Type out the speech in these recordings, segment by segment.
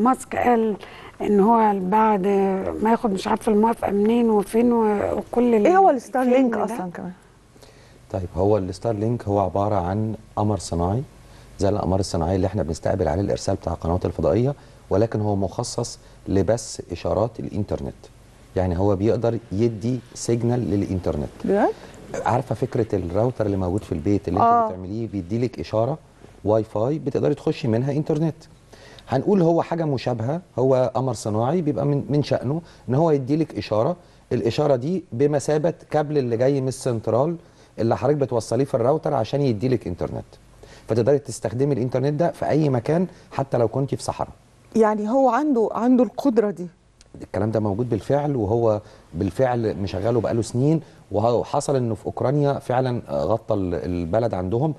ماسك قال ان هو بعد ما ياخد مش عارف الموافقه منين وفين وكل ايه هو الستار لينك اصلا كمان طيب هو الستار لينك هو عباره عن قمر صناعي زي الاقمار الصناعيه اللي احنا بنستقبل عليه الارسال بتاع القنوات الفضائيه ولكن هو مخصص لبس اشارات الانترنت يعني هو بيقدر يدي سيجنال للانترنت بجد عارفه فكره الراوتر اللي موجود في البيت اللي آه. انت بتعمليه بيدي لك اشاره واي فاي بتقدري تخشي منها انترنت هنقول هو حاجه مشابهه هو قمر صناعي بيبقى من من شانه ان هو يديلك اشاره الاشاره دي بمثابه كابل اللي جاي من السنترال اللي حضرتك بتوصليه في الراوتر عشان يديلك انترنت فتقدري تستخدمي الانترنت ده في اي مكان حتى لو كنت في صحراء يعني هو عنده عنده القدره دي الكلام ده موجود بالفعل وهو بالفعل مشغله بقاله سنين وحصل انه في اوكرانيا فعلا غطى البلد عندهم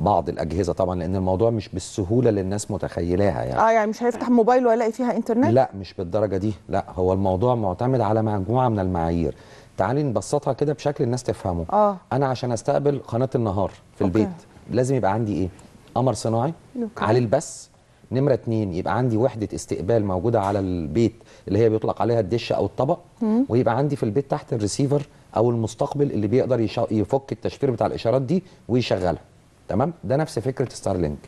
بعض الاجهزه طبعا لان الموضوع مش بالسهوله اللي الناس متخيلاها يعني اه يعني مش هيفتح موبايله ويلاقي فيها انترنت لا مش بالدرجه دي لا هو الموضوع معتمد على مجموعه من المعايير تعالي نبسطها كده بشكل الناس تفهمه آه. انا عشان استقبل قناه النهار في أوكي. البيت لازم يبقى عندي ايه قمر صناعي أوكي. على البث نمرة اتنين يبقى عندي وحدة استقبال موجودة على البيت اللي هي بيطلق عليها الدش أو الطبق مم. ويبقى عندي في البيت تحت الريسيفر أو المستقبل اللي بيقدر يفك التشفير بتاع الإشارات دي ويشغلها تمام ده نفس فكرة ستارلينك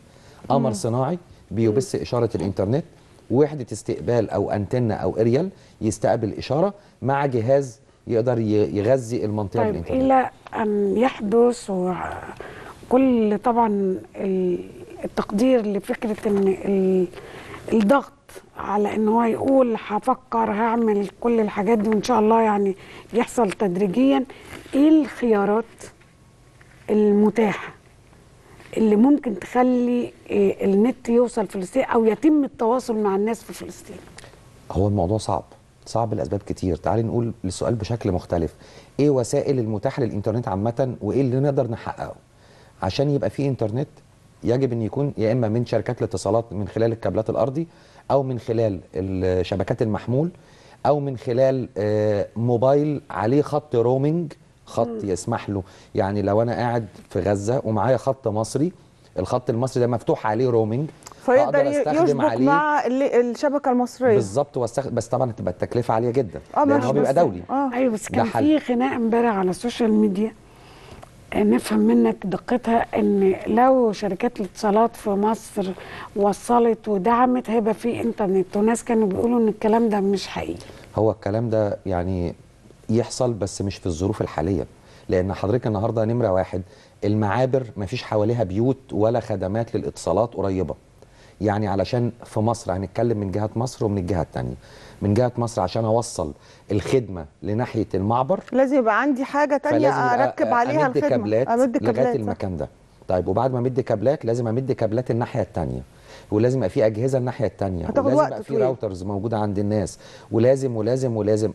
قمر صناعي بيبث إشارة الإنترنت وحدة استقبال أو أنتنة أو إريال يستقبل إشارة مع جهاز يقدر يغذي المنطقة طيب بالإنترنت إلى أن يحدث وكل طبعا التقدير لفكره ان الضغط على ان هو يقول هفكر هعمل كل الحاجات دي وان شاء الله يعني يحصل تدريجيا ايه الخيارات المتاحه اللي ممكن تخلي آه، النت يوصل فلسطين او يتم التواصل مع الناس في فلسطين هو الموضوع صعب صعب لاسباب كتير تعالي نقول السؤال بشكل مختلف ايه وسائل المتاحه للانترنت عامه وايه اللي نقدر نحققه عشان يبقى في انترنت يجب ان يكون يا اما من شركات الاتصالات من خلال الكابلات الارضي او من خلال الشبكات المحمول او من خلال آه، موبايل عليه خط رومنج خط يسمح له يعني لو انا قاعد في غزه ومعايا خط مصري الخط المصري ده مفتوح عليه رومنج فيقدر يشبك مع الشبكه المصريه بالظبط واستخدم بس طبعا هتبقى التكلفه عاليه جدا آه، لان هو بيبقى دولي اه ايوه بس كان في خناق امبارح على السوشيال ميديا آه، نفهم منك دقتها ان لو شركات الاتصالات في مصر وصلت ودعمت هيبقى في انترنت وناس كانوا بيقولوا ان الكلام ده مش حقيقي هو الكلام ده يعني يحصل بس مش في الظروف الحاليه لان حضرتك النهارده نمره واحد المعابر ما فيش حواليها بيوت ولا خدمات للاتصالات قريبه يعني علشان في مصر هنتكلم من جهه مصر ومن الجهه الثانيه من جهه مصر عشان اوصل الخدمه لناحيه المعبر لازم يبقى عندي حاجه ثانيه اركب عليها أمد الخدمه كابلات امد كابلات لغايه المكان ده طيب وبعد ما امد كابلات لازم امد كابلات الناحيه الثانيه ولازم يبقى في اجهزه الناحيه الثانيه ولازم يبقى في راوترز موجوده عند الناس ولازم ولازم ولازم